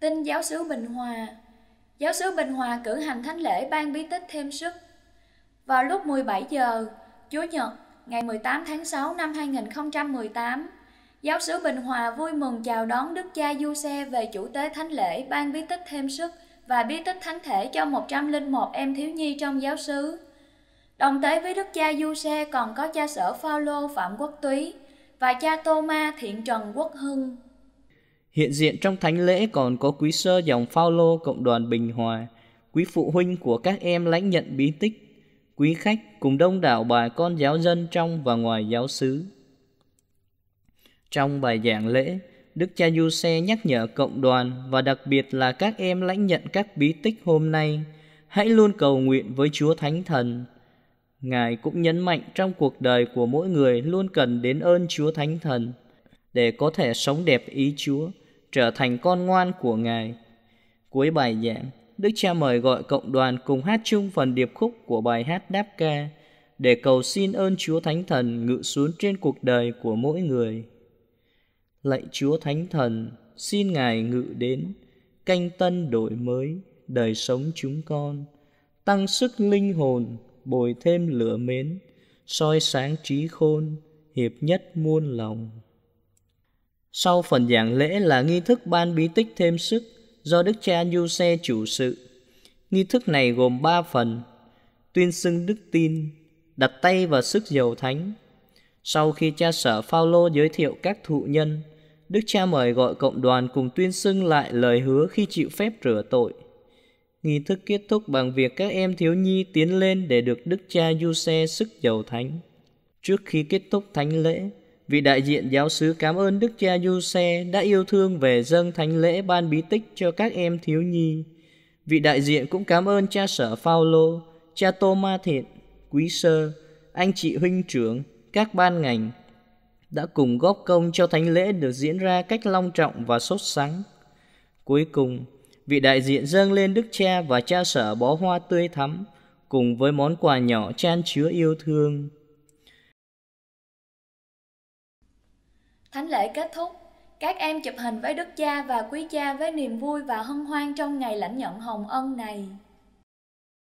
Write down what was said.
Tin giáo sứ Bình Hòa Giáo sứ Bình Hòa cử hành thánh lễ ban bí tích thêm sức. Vào lúc 17 giờ, Chúa Nhật, ngày 18 tháng 6 năm 2018, giáo sứ Bình Hòa vui mừng chào đón Đức cha Du Xe về chủ tế thánh lễ ban bí tích thêm sức và bí tích thánh thể cho 101 em thiếu nhi trong giáo xứ. Đồng tế với đức cha Du Xe còn có cha sở Phaolô Phạm Quốc Túy và cha Tô Ma Thiện Trần Quốc Hưng. Hiện diện trong thánh lễ còn có quý sơ dòng Phaolô Cộng đoàn Bình Hòa, quý phụ huynh của các em lãnh nhận bí tích, quý khách cùng đông đảo bà con giáo dân trong và ngoài giáo xứ. Trong bài giảng lễ, Đức cha Du Xe nhắc nhở cộng đoàn và đặc biệt là các em lãnh nhận các bí tích hôm nay, hãy luôn cầu nguyện với Chúa Thánh Thần. Ngài cũng nhấn mạnh trong cuộc đời của mỗi người luôn cần đến ơn Chúa Thánh Thần để có thể sống đẹp ý Chúa, trở thành con ngoan của Ngài. Cuối bài giảng, Đức Cha mời gọi cộng đoàn cùng hát chung phần điệp khúc của bài hát Đáp Ca để cầu xin ơn Chúa Thánh Thần ngự xuống trên cuộc đời của mỗi người. Lạy Chúa Thánh Thần, xin Ngài ngự đến, canh tân đổi mới đời sống chúng con, tăng sức linh hồn, bồi thêm lửa mến, soi sáng trí khôn, hiệp nhất muôn lòng. Sau phần giảng lễ là nghi thức ban bí tích thêm sức do Đức cha Giuse chủ sự. Nghi thức này gồm ba phần: tuyên xưng đức tin, đặt tay vào sức dầu thánh. Sau khi cha sở Phaolô giới thiệu các thụ nhân, Đức cha mời gọi cộng đoàn cùng tuyên xưng lại lời hứa khi chịu phép rửa tội. Nghi thức kết thúc bằng việc các em thiếu nhi tiến lên để được Đức cha Giuse sức dầu thánh. Trước khi kết thúc thánh lễ, Vị đại diện giáo sứ cảm ơn Đức cha Du Xe đã yêu thương về dâng thánh lễ ban bí tích cho các em thiếu nhi. Vị đại diện cũng cảm ơn cha sở Phaolô, cha Tô Ma Thiện, quý sơ, anh chị huynh trưởng, các ban ngành đã cùng góp công cho thánh lễ được diễn ra cách long trọng và sốt sắng. Cuối cùng, vị đại diện dâng lên Đức Cha và Cha Sở bó hoa tươi thắm cùng với món quà nhỏ chan chứa yêu thương. Thánh lễ kết thúc, các em chụp hình với Đức Cha và Quý Cha với niềm vui và hân hoan trong ngày lãnh nhận hồng ân này.